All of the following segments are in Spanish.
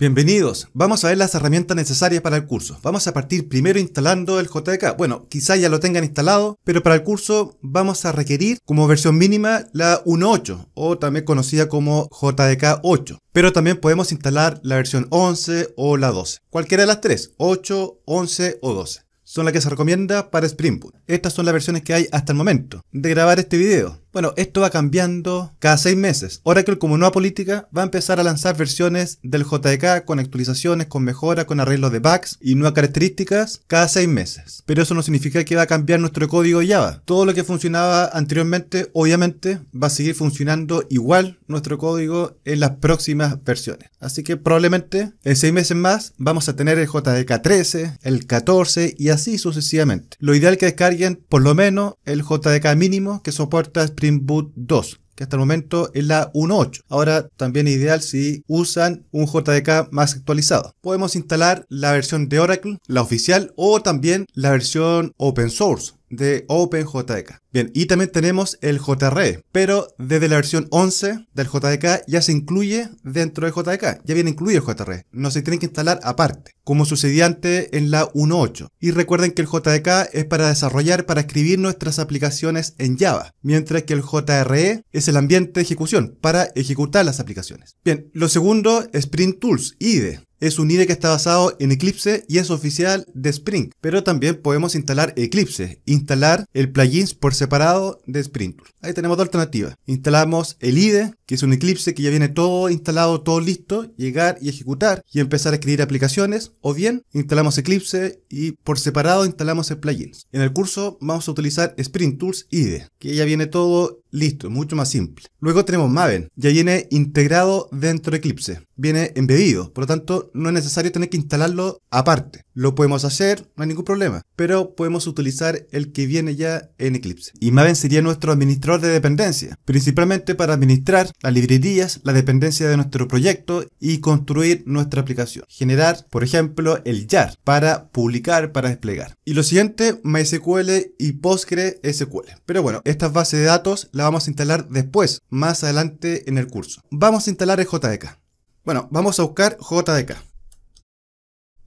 Bienvenidos, vamos a ver las herramientas necesarias para el curso. Vamos a partir primero instalando el JDK. Bueno, quizá ya lo tengan instalado, pero para el curso vamos a requerir como versión mínima la 1.8 o también conocida como JDK 8. Pero también podemos instalar la versión 11 o la 12. Cualquiera de las tres, 8, 11 o 12. Son las que se recomienda para Spring Boot. Estas son las versiones que hay hasta el momento de grabar este video. Bueno, esto va cambiando cada seis meses. Oracle, como nueva política, va a empezar a lanzar versiones del JDK con actualizaciones, con mejoras, con arreglos de bugs y nuevas características cada seis meses. Pero eso no significa que va a cambiar nuestro código Java. Todo lo que funcionaba anteriormente, obviamente, va a seguir funcionando igual nuestro código en las próximas versiones. Así que probablemente en seis meses más vamos a tener el JDK 13, el 14 y así sucesivamente. Lo ideal es que descarguen por lo menos el JDK mínimo que soporta Boot 2 que hasta el momento es la 1.8. Ahora también ideal si usan un JDK más actualizado. Podemos instalar la versión de Oracle, la oficial, o también la versión open source, de OpenJDK. Bien, y también tenemos el JRE, pero desde la versión 11 del JDK e ya se incluye dentro de JDK, e ya viene incluido el JRE, no se tiene que instalar aparte, como sucedía antes en la 1.8. Y recuerden que el JDK e es para desarrollar, para escribir nuestras aplicaciones en Java, mientras que el JRE es el ambiente de ejecución, para ejecutar las aplicaciones. Bien, lo segundo, Sprint Tools, IDE. Es un IDE que está basado en Eclipse y es oficial de Spring, pero también podemos instalar Eclipse, instalar el plugins por separado de Spring Ahí tenemos dos alternativas. Instalamos el IDE, que es un Eclipse que ya viene todo instalado, todo listo, llegar y ejecutar y empezar a escribir aplicaciones, o bien instalamos Eclipse y por separado instalamos el plugins. En el curso vamos a utilizar Spring Tools IDE, que ya viene todo Listo, mucho más simple. Luego tenemos Maven, ya viene integrado dentro de Eclipse, viene embebido, por lo tanto no es necesario tener que instalarlo aparte. Lo podemos hacer, no hay ningún problema, pero podemos utilizar el que viene ya en Eclipse. Y Maven sería nuestro administrador de dependencia, principalmente para administrar las librerías, la dependencia de nuestro proyecto y construir nuestra aplicación. Generar, por ejemplo, el jar para publicar, para desplegar. Y lo siguiente, MySQL y PostgreSQL. Pero bueno, estas bases de datos la vamos a instalar después, más adelante en el curso. Vamos a instalar el JDK. Bueno, vamos a buscar JDK.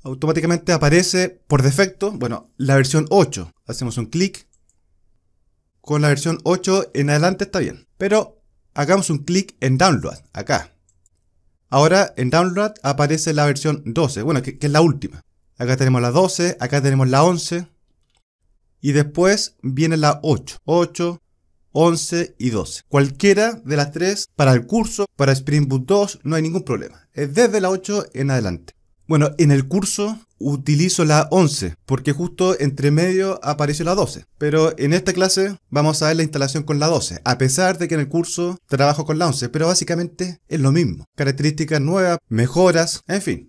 Automáticamente aparece por defecto, bueno, la versión 8. Hacemos un clic. Con la versión 8 en adelante está bien. Pero hagamos un clic en Download, acá. Ahora en Download aparece la versión 12, bueno, que, es la última. Acá tenemos la 12, acá tenemos la 11. Y después viene la 8. 8, 11 y 12. Cualquiera de las tres para el curso, para Spring Boot 2, no hay ningún problema. Es desde la 8 en adelante. Bueno, en el curso utilizo la 11 porque justo entre medio apareció la 12. Pero en esta clase vamos a ver la instalación con la 12, a pesar de que en el curso trabajo con la 11, pero básicamente es lo mismo. Características nuevas, mejoras, en fin.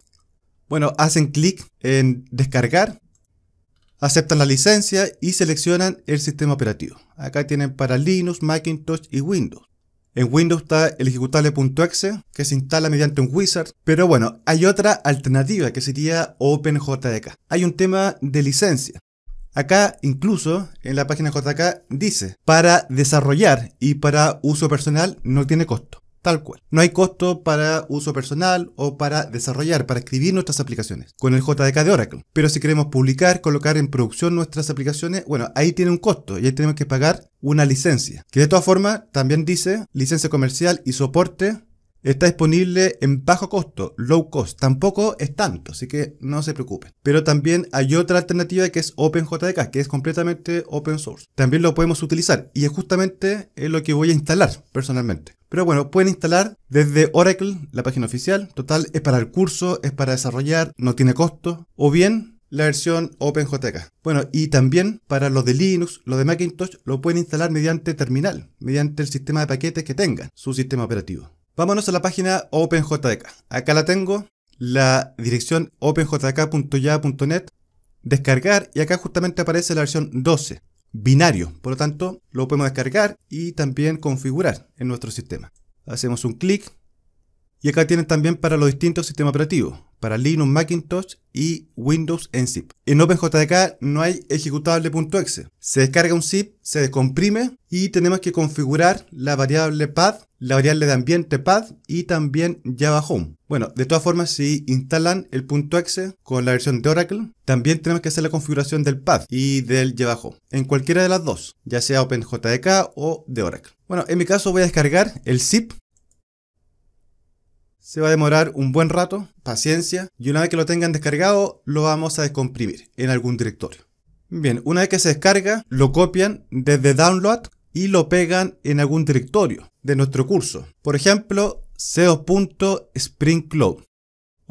Bueno, hacen clic en descargar Aceptan la licencia y seleccionan el sistema operativo. Acá tienen para Linux, Macintosh y Windows. En Windows está el ejecutable.exe que se instala mediante un wizard, pero bueno, hay otra alternativa que sería OpenJDK. Hay un tema de licencia. Acá incluso en la página JK dice, para desarrollar y para uso personal no tiene costo. Tal cual. No hay costo para uso personal o para desarrollar, para escribir nuestras aplicaciones con el JDK de Oracle. Pero si queremos publicar, colocar en producción nuestras aplicaciones, bueno, ahí tiene un costo y ahí tenemos que pagar una licencia. Que de todas formas también dice licencia comercial y soporte Está disponible en bajo costo, low cost. Tampoco es tanto, así que no se preocupen. Pero también hay otra alternativa que es OpenJDK, que es completamente open source. También lo podemos utilizar y es justamente eh, lo que voy a instalar personalmente. Pero bueno, pueden instalar desde Oracle, la página oficial. Total, es para el curso, es para desarrollar, no tiene costo. O bien la versión OpenJDK. Bueno, y también para los de Linux, los de Macintosh, lo pueden instalar mediante terminal, mediante el sistema de paquetes que tenga su sistema operativo. Vámonos a la página OpenJDK. Acá la tengo, la dirección openjdk.ya.net, descargar y acá justamente aparece la versión 12, binario. Por lo tanto, lo podemos descargar y también configurar en nuestro sistema. Hacemos un clic y acá tienen también para los distintos sistemas operativos, para Linux, Macintosh y Windows en zip. En OpenJDK no hay ejecutable.exe. Se descarga un zip, se descomprime y tenemos que configurar la variable path la variable de ambiente path y también Java Home. Bueno, de todas formas, si instalan el punto .exe con la versión de Oracle, también tenemos que hacer la configuración del pad y del Java Home, en cualquiera de las dos, ya sea OpenJDK o de Oracle. Bueno, en mi caso voy a descargar el zip se va a demorar un buen rato, paciencia, y una vez que lo tengan descargado, lo vamos a descomprimir en algún directorio. Bien, una vez que se descarga, lo copian desde download y lo pegan en algún directorio de nuestro curso. Por ejemplo, SEO.SpringCloud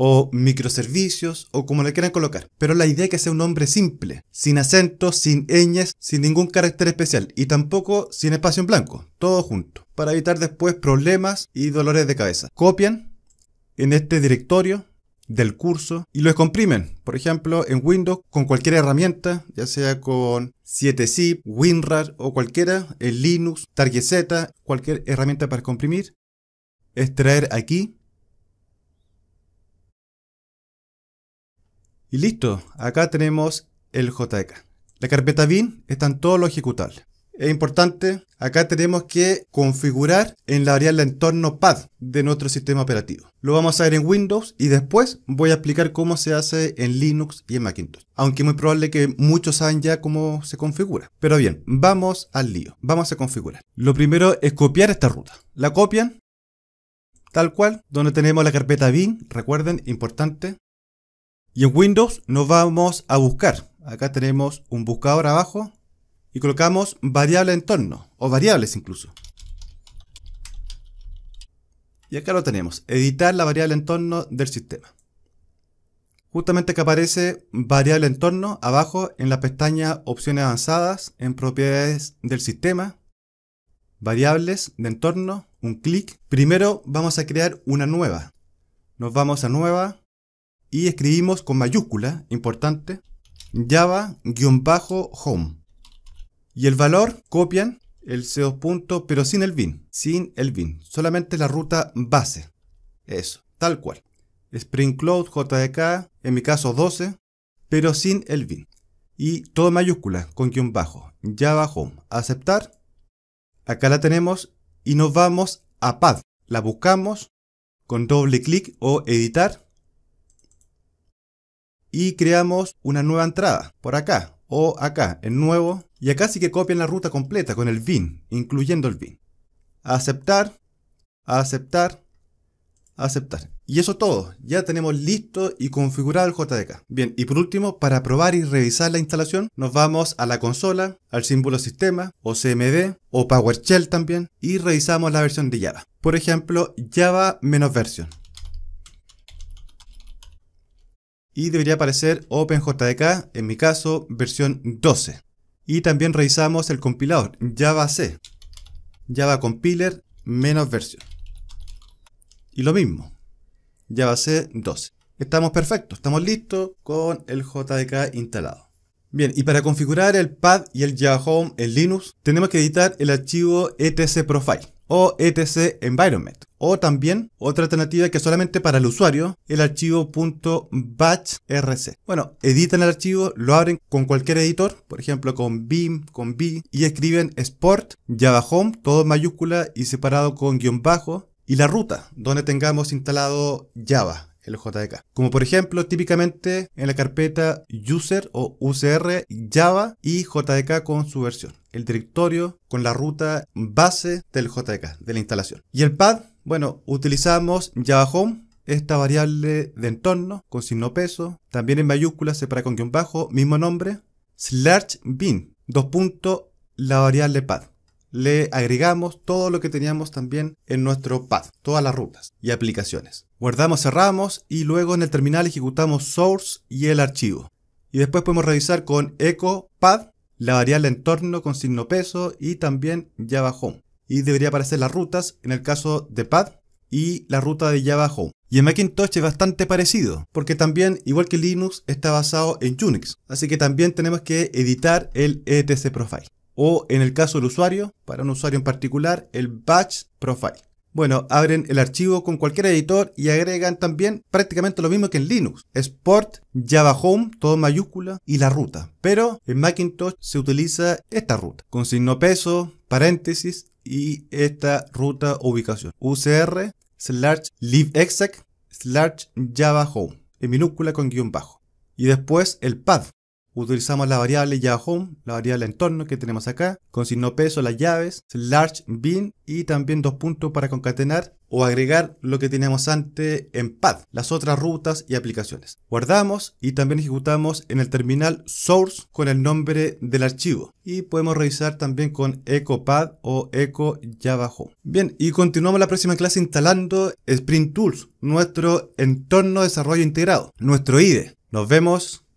o microservicios o como le quieran colocar. Pero la idea es que sea un nombre simple, sin acentos, sin ñes, sin ningún carácter especial y tampoco sin espacio en blanco, todo junto, para evitar después problemas y dolores de cabeza. Copian en este directorio del curso y los comprimen, por ejemplo, en Windows con cualquier herramienta, ya sea con 7zip, WinRAR o cualquiera, en Linux, Target Z, cualquier herramienta para comprimir, extraer aquí y listo, acá tenemos el JK. E La carpeta bin en todos los ejecutables es importante, acá tenemos que configurar en la variable entorno pad de nuestro sistema operativo. Lo vamos a ver en Windows y después voy a explicar cómo se hace en Linux y en Macintosh. Aunque es muy probable que muchos saben ya cómo se configura. Pero bien, vamos al lío. Vamos a configurar. Lo primero es copiar esta ruta. La copian tal cual, donde tenemos la carpeta bin, recuerden, importante. Y en Windows nos vamos a buscar. Acá tenemos un buscador abajo y colocamos variable entorno o variables incluso. Y acá lo tenemos, editar la variable entorno del sistema. Justamente que aparece variable entorno abajo en la pestaña opciones avanzadas en propiedades del sistema, variables de entorno, un clic. Primero vamos a crear una nueva. Nos vamos a nueva y escribimos con mayúscula, importante, java-home y el valor copian el CO punto, pero sin el bin, sin el bin, solamente la ruta base. Eso, tal cual. Spring Cloud JDK, en mi caso 12, pero sin el bin. Y todo mayúscula, con guión bajo. ya Home, aceptar. Acá la tenemos y nos vamos a pad. La buscamos con doble clic o editar. Y creamos una nueva entrada por acá, o acá en nuevo y acá sí que copian la ruta completa con el bin, incluyendo el bin. Aceptar, aceptar, aceptar. Y eso todo, ya tenemos listo y configurado el JDK. Bien, y por último, para probar y revisar la instalación, nos vamos a la consola, al símbolo sistema, o CMD, o PowerShell también, y revisamos la versión de Java. Por ejemplo, Java menos versión. y debería aparecer OpenJDK, en mi caso, versión 12. Y también revisamos el compilador, javac, C, Java Compiler, menos versión. Y lo mismo, Java C 12. Estamos perfectos, estamos listos con el JDK instalado. Bien, y para configurar el pad y el Java Home en Linux, tenemos que editar el archivo etc profile o etc environment. O también otra alternativa que solamente para el usuario, el archivo rc. Bueno, editan el archivo, lo abren con cualquier editor, por ejemplo con Vim, con B, y escriben sport Java Home, todo mayúscula y separado con guión bajo, y la ruta donde tengamos instalado Java el JDK. Como por ejemplo, típicamente en la carpeta user o UCR Java y JDK con su versión. El directorio con la ruta base del JDK, de la instalación. Y el pad, bueno, utilizamos Java Home esta variable de entorno con signo peso, también en mayúsculas separa con guión bajo, mismo nombre, slash bin, dos puntos, la variable pad. Le agregamos todo lo que teníamos también en nuestro pad, todas las rutas y aplicaciones. Guardamos, cerramos y luego en el terminal ejecutamos source y el archivo. Y después podemos revisar con echo pad la variable entorno con signo peso y también Java Home. Y debería aparecer las rutas en el caso de pad y la ruta de Java Home. Y en Macintosh es bastante parecido, porque también, igual que Linux, está basado en Unix. Así que también tenemos que editar el etc profile. O en el caso del usuario, para un usuario en particular, el batch profile. Bueno, abren el archivo con cualquier editor y agregan también prácticamente lo mismo que en Linux. Sport, Java Home, todo mayúscula y la ruta. Pero en Macintosh se utiliza esta ruta, con signo peso, paréntesis y esta ruta ubicación. UCR, slash Exec, slash Java Home, en minúscula con guión bajo. Y después el pad, Utilizamos la variable JavaHome, la variable entorno que tenemos acá, con signo peso, las llaves, large bin y también dos puntos para concatenar o agregar lo que teníamos antes en pad, las otras rutas y aplicaciones. Guardamos y también ejecutamos en el terminal source con el nombre del archivo y podemos revisar también con pad o eco java home. Bien, y continuamos la próxima clase instalando Sprint Tools, nuestro entorno de desarrollo integrado, nuestro IDE. Nos vemos.